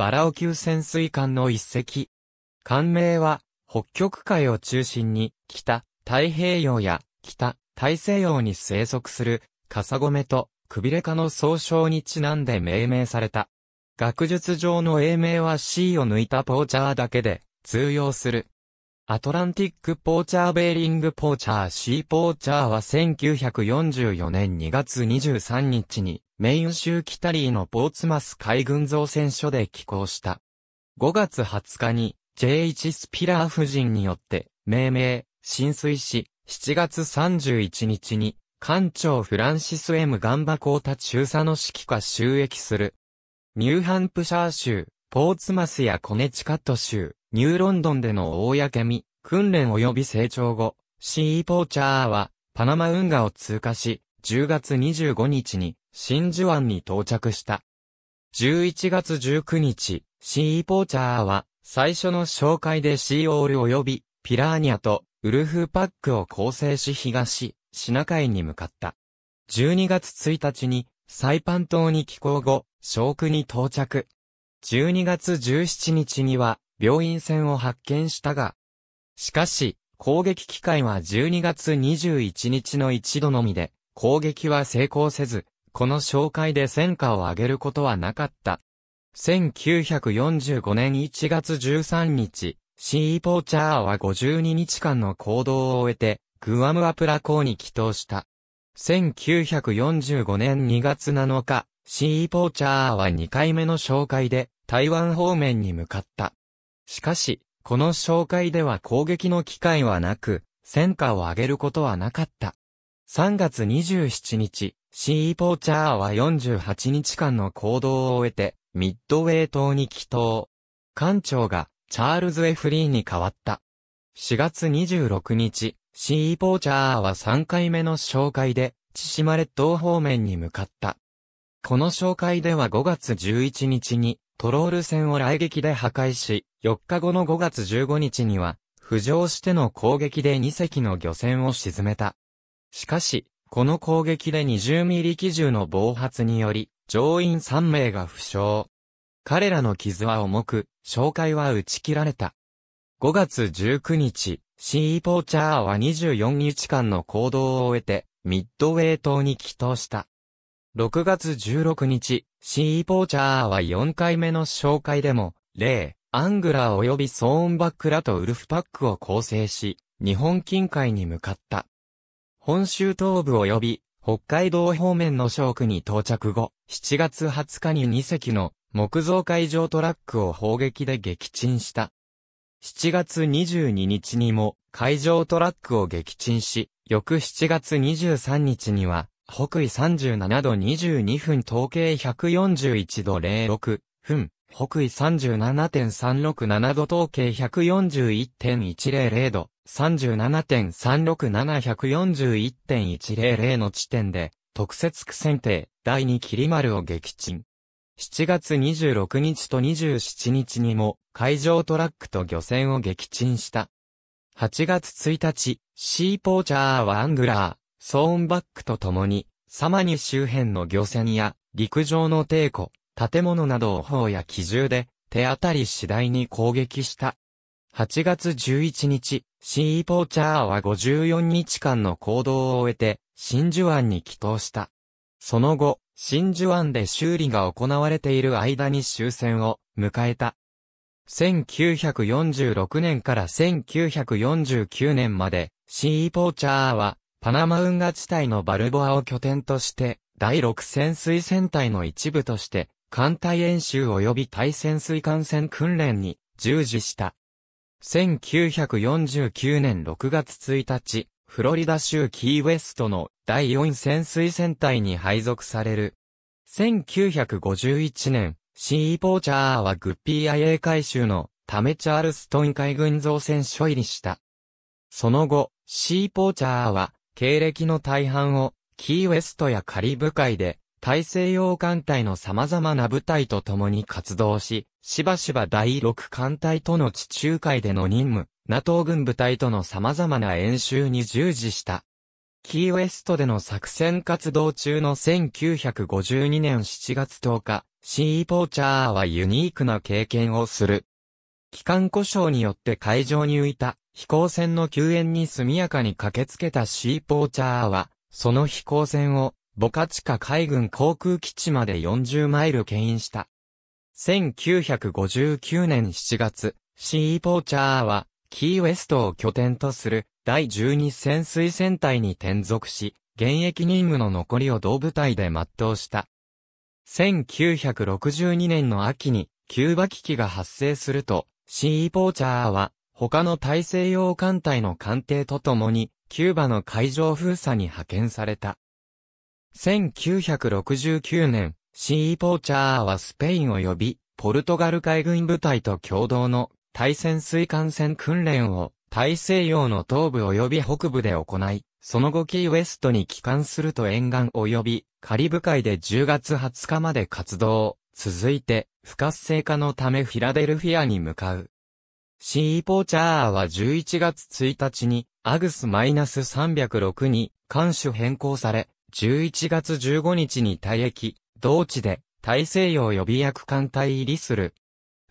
バラオ級潜水艦の一隻。艦名は、北極海を中心に、北、太平洋や、北、大西洋に生息する、カサゴメと、クビレカの総称にちなんで命名された。学術上の英名は C を抜いたポーチャーだけで、通用する。アトランティックポーチャーベーリングポーチャー C ポーチャーは1944年2月23日にメイン州キタリーのポーツマス海軍造船所で寄港した。5月20日に J1 スピラー夫人によって命名、浸水し、7月31日に艦長フランシス M ガンバコータ中佐の指揮下収益する。ニューハンプシャー州、ポーツマスやコネチカット州、ニューロンドンでの公見、訓練及び成長後、シーポーチャーは、パナマ運河を通過し、10月25日に、真珠湾に到着した。11月19日、シーポーチャーは、最初の紹介でシーオール及び、ピラーニアと、ウルフパックを構成し東、シナ海に向かった。12月1日に、サイパン島に寄港後、小クに到着。12月17日には、病院船を発見したが、しかし、攻撃機会は12月21日の一度のみで、攻撃は成功せず、この紹介で戦果を上げることはなかった。1945年1月13日、シー・ポーチャーは52日間の行動を終えて、グアムアプラ港に帰島した。1945年2月7日、シー・ポーチャーは2回目の紹介で、台湾方面に向かった。しかし、この紹介では攻撃の機会はなく、戦果を上げることはなかった。3月27日、シーポーチャーは48日間の行動を終えて、ミッドウェイ島に帰島。艦長が、チャールズ・エフリーに変わった。4月26日、シーポーチャーは3回目の紹介で、千島列島方面に向かった。この紹介では5月11日に、トロール船を雷撃で破壊し、4日後の5月15日には、浮上しての攻撃で2隻の漁船を沈めた。しかし、この攻撃で20ミリ機銃の暴発により、乗員3名が負傷。彼らの傷は重く、紹介は打ち切られた。5月19日、シー・ポーチャーは24日間の行動を終えて、ミッドウェイ島に帰島した。6月16日、シー・ポーチャーは4回目の紹介でも、例、アングラー及びソーンバックらとウルフパックを構成し、日本近海に向かった。本州東部及び北海道方面の諸区に到着後、7月20日に2隻の木造海上トラックを砲撃で撃沈した。7月22日にも海上トラックを撃沈し、翌7月23日には北緯37度22分統計141度06分、北緯37.367度統計141.100度、37.367141.100の地点で、特設区選定、第2霧丸を撃沈。7月26日と27日にも、海上トラックと漁船を撃沈した。8月1日、シーポーチャーはアングラー、ソーンバックと共に、サマニ周辺の漁船や、陸上の抵抗、建物などを砲や機銃で、手当たり次第に攻撃した。8月11日、シーポーチャーは54日間の行動を終えて、真珠湾に帰投した。その後、真珠湾で修理が行われている間に終戦を迎えた。1946年から1949年まで、シーポーチャーは、パナマ運河地帯のバルボアを拠点として、第6潜水戦隊の一部として、艦隊演習及び対潜水艦船訓練に従事した。1949年6月1日、フロリダ州キーウェストの第4潜水船隊に配属される。1951年、シーポーチャーはグッピー・アイエー海州のためチャールストン海軍造船所入りした。その後、シーポーチャーは経歴の大半をキーウェストやカリブ海で大西洋艦隊の様々な部隊と共に活動し、しばしば第6艦隊との地中海での任務、NATO 軍部隊との様々な演習に従事した。キーウエストでの作戦活動中の1952年7月10日、シーポーチャーはユニークな経験をする。機関故障によって海上に浮いた飛行船の救援に速やかに駆けつけたシーポーチャーは、その飛行船をボカチカ海軍航空基地まで40マイル牽引した。1959年7月、シーポーチャーは、キーウェストを拠点とする第12潜水船隊に転属し、現役任務の残りを同部隊で全うした。1962年の秋に、キューバ危機が発生すると、シーポーチャーは、他の大西洋艦隊の艦艇とともに、キューバの海上封鎖に派遣された。1969年、シー・ポーチャーはスペイン及び、ポルトガル海軍部隊と共同の対潜水艦船訓練を大西洋の東部及び北部で行い、その後キーウエストに帰還すると沿岸及びカリブ海で10月20日まで活動、続いて不活性化のためフィラデルフィアに向かう。シー・ポーチャーは11月1日にアグス -306 に艦種変更され、11月15日に退役、同地で大西洋予備役艦隊入りする。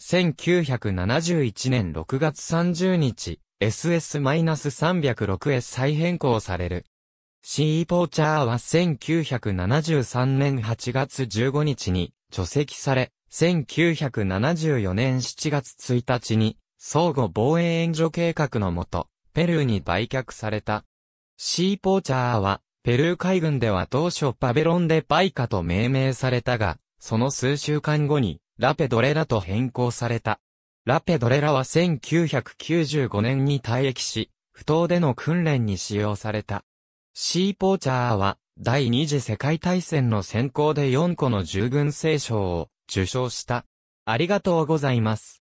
1971年6月30日、SS-306S 再変更される。シーポーチャーは1973年8月15日に除籍され、1974年7月1日に相互防衛援助計画のもと、ペルーに売却された。シーポーチャーはペルー海軍では当初パベロンでパイカと命名されたが、その数週間後に、ラペドレラと変更された。ラペドレラは1995年に退役し、不当での訓練に使用された。シーポーチャーは、第二次世界大戦の先行で4個の従軍聖賞を受賞した。ありがとうございます。